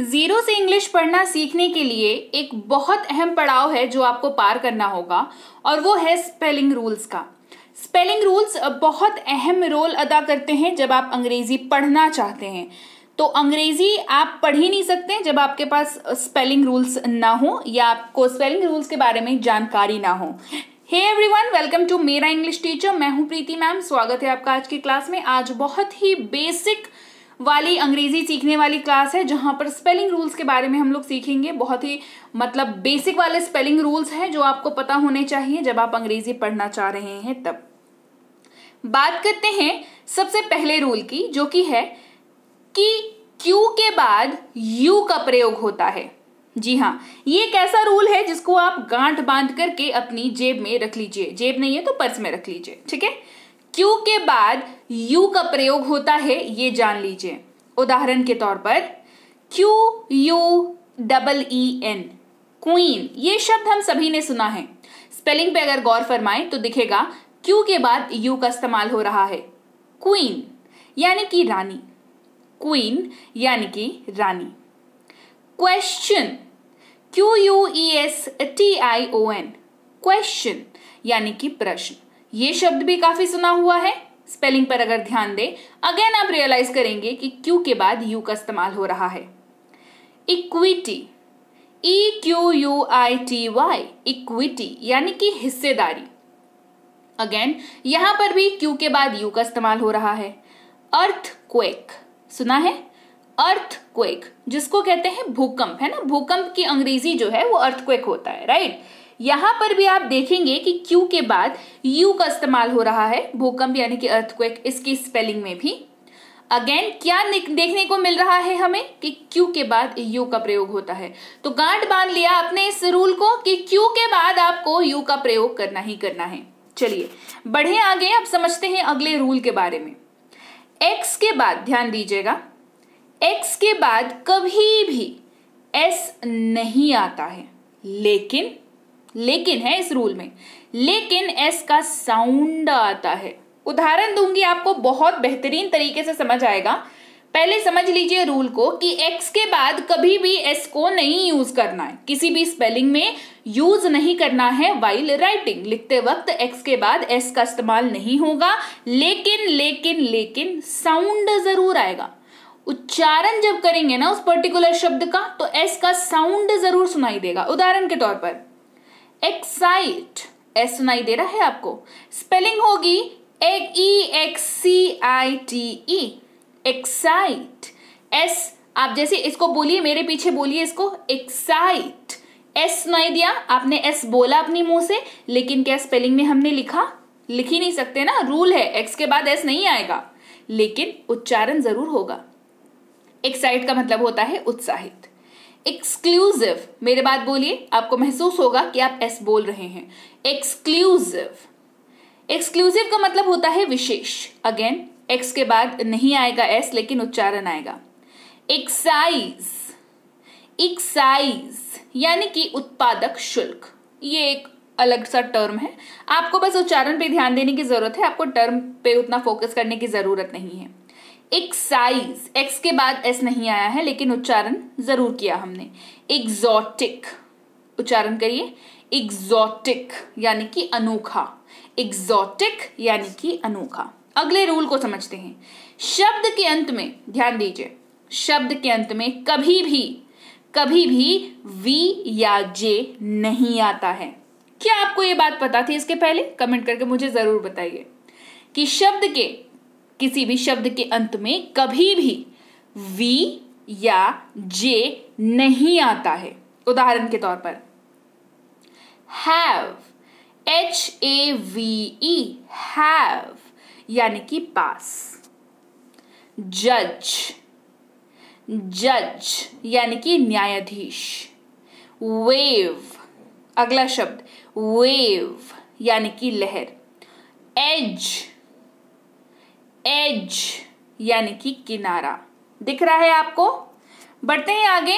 Zero से English पढ़ना सीखने के लिए एक बहुत अहम पड़ाव है जो आपको पार करना होगा और वो है स्पेलिंग रूल्स का स्पेलिंग रूल्स बहुत अहम रोल अदा करते हैं जब आप अंग्रेज़ी पढ़ना चाहते हैं तो अंग्रेज़ी आप पढ़ ही नहीं सकते जब आपके पास स्पेलिंग रूल्स ना हो या आपको स्पेलिंग रूल्स के बारे में जानकारी ना हो हे एवरीवन वेलकम टू मेरा इंग्लिश टीचर मैं हूं प्रीति मैम स्वागत है आपका आज की क्लास में आज बहुत ही बेसिक वाली अंग्रेजी सीखने वाली क्लास है जहां पर स्पेलिंग रूल्स के बारे में हम लोग सीखेंगे बहुत ही मतलब बेसिक वाले स्पेलिंग रूल्स हैं जो आपको पता होने चाहिए जब आप अंग्रेजी पढ़ना चाह रहे हैं तब बात करते हैं सबसे पहले रूल की जो कि है कि क्यू के बाद यू का प्रयोग होता है जी हाँ ये एक ऐसा रूल है जिसको आप गांठ बांध करके अपनी जेब में रख लीजिए जेब नहीं है तो पर्स में रख लीजिए ठीक है क्यू के बाद यू का प्रयोग होता है ये जान लीजिए उदाहरण के तौर पर Q U double E N queen ये शब्द हम सभी ने सुना है स्पेलिंग पे अगर गौर फरमाएं तो दिखेगा क्यू के बाद यू का इस्तेमाल हो रहा है क्वीन यानी कि रानी क्वीन यानी कि रानी question Q U E S T I O N question यानी कि प्रश्न ये शब्द भी काफी सुना हुआ है स्पेलिंग पर अगर ध्यान दें अगेन आप रियलाइज करेंगे कि क्यू के बाद यू का इस्तेमाल हो रहा है equity E Q U I T Y equity यानी कि हिस्सेदारी अगेन यहां पर भी क्यू के बाद यू का इस्तेमाल हो रहा है अर्थ क्वेक सुना है अर्थ क्वेक जिसको कहते हैं भूकंप है ना भूकंप की अंग्रेजी जो है वो अर्थ क्वेक होता है राइट right? यहाँ पर भी आप देखेंगे कि क्यू के बाद यू का इस्तेमाल हो रहा है भूकंप यानी कि अर्थक्वेक इसकी स्पेलिंग में भी अगेन क्या देखने को मिल रहा है हमें कि क्यू के बाद यू का प्रयोग होता है तो गांठ बांध लिया आपने इस रूल को कि क्यू के बाद आपको यू का प्रयोग करना ही करना है चलिए बढ़े आगे अब समझते हैं अगले रूल के बारे में एक्स के बाद ध्यान दीजिएगा एक्स के बाद कभी भी एस नहीं आता है लेकिन लेकिन है इस रूल में लेकिन एस का साउंड आता है उदाहरण दूंगी आपको बहुत बेहतरीन तरीके से समझ आएगा पहले समझ लीजिए रूल को कि एक्स के बाद कभी भी एस को नहीं यूज करना है किसी भी स्पेलिंग में यूज नहीं करना है वाइल राइटिंग लिखते वक्त एक्स के बाद एस का इस्तेमाल नहीं होगा लेकिन लेकिन लेकिन साउंड जरूर आएगा उच्चारण जब करेंगे ना उस पर्टिकुलर शब्द का तो एस का साउंड जरूर सुनाई देगा उदाहरण के तौर पर एक्साइट एस सुनाई दे रहा है आपको स्पेलिंग होगी E X C I T E excite S आप जैसे इसको बोलिए मेरे पीछे बोलिए इसको एक्साइट एस सुनाई दिया आपने एस बोला अपने मुंह से लेकिन क्या स्पेलिंग में हमने लिखा लिख ही नहीं सकते ना रूल है एक्स के बाद एस नहीं आएगा लेकिन उच्चारण जरूर होगा एक्साइट का मतलब होता है उत्साहित एक्सक्लूसिव मेरे बात बोलिए आपको महसूस होगा कि आप एस बोल रहे हैं एक्सक्लूसिव एक्सक्लूसिव का मतलब होता है विशेष अगेन एक्स के बाद नहीं आएगा एस लेकिन उच्चारण आएगा एक्साइज एक्साइज यानी कि उत्पादक शुल्क ये एक अलग सा टर्म है आपको बस उच्चारण पे ध्यान देने की जरूरत है आपको टर्म पे उतना फोकस करने की जरूरत नहीं है एक्साइज एक्स के बाद एस नहीं आया है लेकिन उच्चारण जरूर किया हमने एग्जॉटिक उच्चारण करिए एग्जॉटिक यानी कि अनोखा एग्जॉटिक यानी कि अनोखा अगले रूल को समझते हैं शब्द के अंत में ध्यान दीजिए शब्द के अंत में कभी भी कभी भी वी या जे नहीं आता है क्या आपको ये बात पता थी इसके पहले कमेंट करके मुझे जरूर बताइए कि शब्द के किसी भी शब्द के अंत में कभी भी वी या जे नहीं आता है उदाहरण के तौर पर have H A V E have यानी कि पास जज जज यानी कि न्यायाधीश वेव अगला शब्द वेव यानी कि लहर एज एज यानी कि किनारा दिख रहा है आपको बढ़ते हैं आगे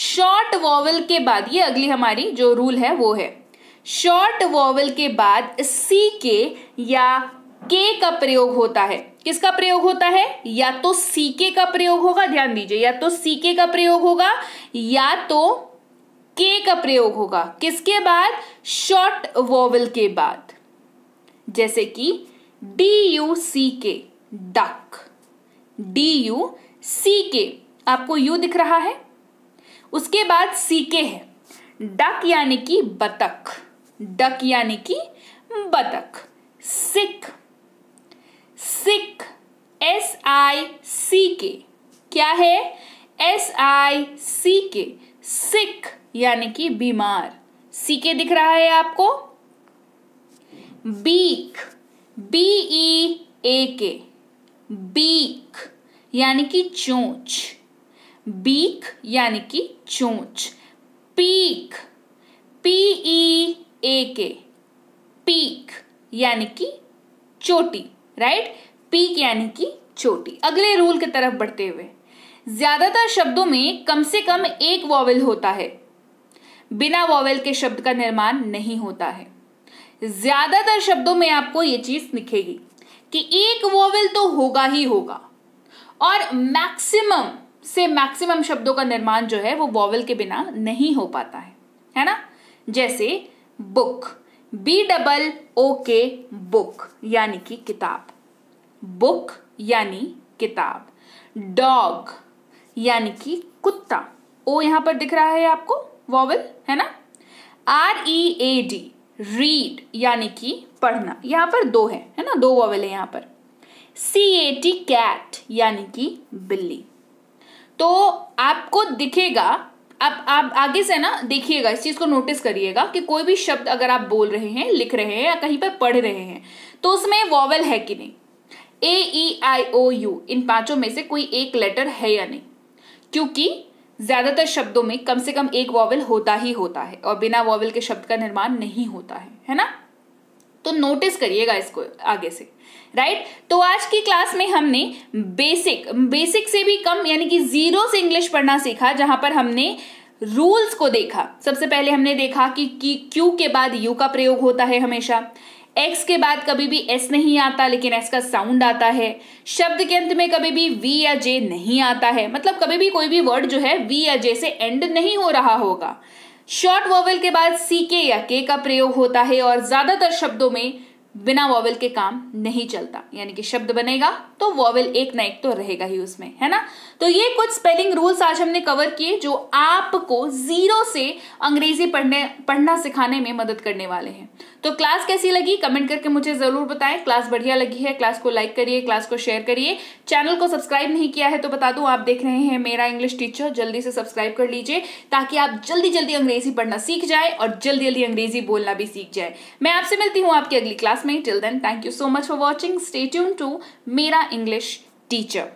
शॉर्ट वॉवल के बाद ये अगली हमारी जो रूल है वो है शॉर्ट वॉवल के बाद सी के या के का प्रयोग होता है किसका प्रयोग होता है या तो सी के का प्रयोग होगा ध्यान दीजिए या तो सी के का प्रयोग होगा या तो के का प्रयोग होगा किसके बाद शॉर्ट वॉवल के बाद जैसे कि D you see K duck D you see के आपको यू दिख रहा है उसके बाद सी के है डक यानी कि बतख डक यानी कि बतख सिक सिक एस आई सी के क्या है एस आई सी के सिक यानी कि बीमार सी के दिख रहा है आपको बीक बी ई ए के बीक यानी कि चोंच बीक यानी कि चोंच पीक पी ई ए के पीक यानी कि चोटी राइट पीक यानी कि चोटी अगले रूल की तरफ बढ़ते हुए ज्यादातर शब्दों में कम से कम एक वॉवेल होता है बिना वॉवेल के शब्द का निर्माण नहीं होता है ज्यादातर शब्दों में आपको ये चीज दिखेगी कि एक वोवेल तो होगा ही होगा और मैक्सिमम से मैक्सिमम शब्दों का निर्माण जो है वो वॉवल के बिना नहीं हो पाता है है ना जैसे बुक बी डबल ओ के बुक यानी कि किताब बुक यानी किताब डॉग यानी कि कुत्ता ओ यहां पर दिख रहा है आपको वॉवल है ना R E A D read यानी कि पढ़ना यहाँ पर दो है है ना दो वॉवल है यहाँ पर सी ए टी कैट यानी कि बिल्ली तो आपको दिखेगा आप आप आगे से ना देखिएगा इस चीज़ को नोटिस करिएगा कि कोई भी शब्द अगर आप बोल रहे हैं लिख रहे हैं या कहीं पर पढ़ रहे हैं तो उसमें वॉवल है कि नहीं ए ई आई ओ यू इन पांचों में से कोई एक लेटर है या नहीं क्योंकि ज्यादातर शब्दों में कम से कम एक वॉवल होता ही होता है और बिना वॉवल के शब्द का निर्माण नहीं होता है है ना तो नोटिस करिएगा इसको आगे से राइट right? तो आज की क्लास में हमने बेसिक बेसिक से भी कम यानी कि जीरो से इंग्लिश पढ़ना सीखा जहां पर हमने रूल्स को देखा सबसे पहले हमने देखा कि, क्यू के बाद यू का प्रयोग होता है हमेशा एक्स के बाद कभी भी एस नहीं आता लेकिन एस का साउंड आता है शब्द के अंत में कभी भी वी या जे नहीं आता है मतलब कभी भी कोई भी वर्ड जो है वी या जे से एंड नहीं हो रहा होगा शॉर्ट वोवेल के बाद सी के या के का प्रयोग होता है और ज्यादातर शब्दों में बिना वॉवल के काम नहीं चलता यानी कि शब्द बनेगा तो वॉवल एक ना एक तो रहेगा ही उसमें है ना तो ये कुछ स्पेलिंग रूल्स आज हमने कवर किए जो आपको जीरो से अंग्रेजी पढ़ने पढ़ना सिखाने में मदद करने वाले हैं तो क्लास कैसी लगी कमेंट करके मुझे जरूर बताएं क्लास बढ़िया लगी है क्लास को लाइक करिए क्लास को शेयर करिए चैनल को सब्सक्राइब नहीं किया है तो बता दूं आप देख रहे हैं मेरा इंग्लिश टीचर जल्दी से सब्सक्राइब कर लीजिए ताकि आप जल्दी जल्दी अंग्रेजी पढ़ना सीख जाए और जल्दी जल्दी अंग्रेजी बोलना भी सीख जाए मैं आपसे मिलती हूँ आपकी अगली class classmate. Till then, thank you so much for watching. Stay tuned to Mera English Teacher.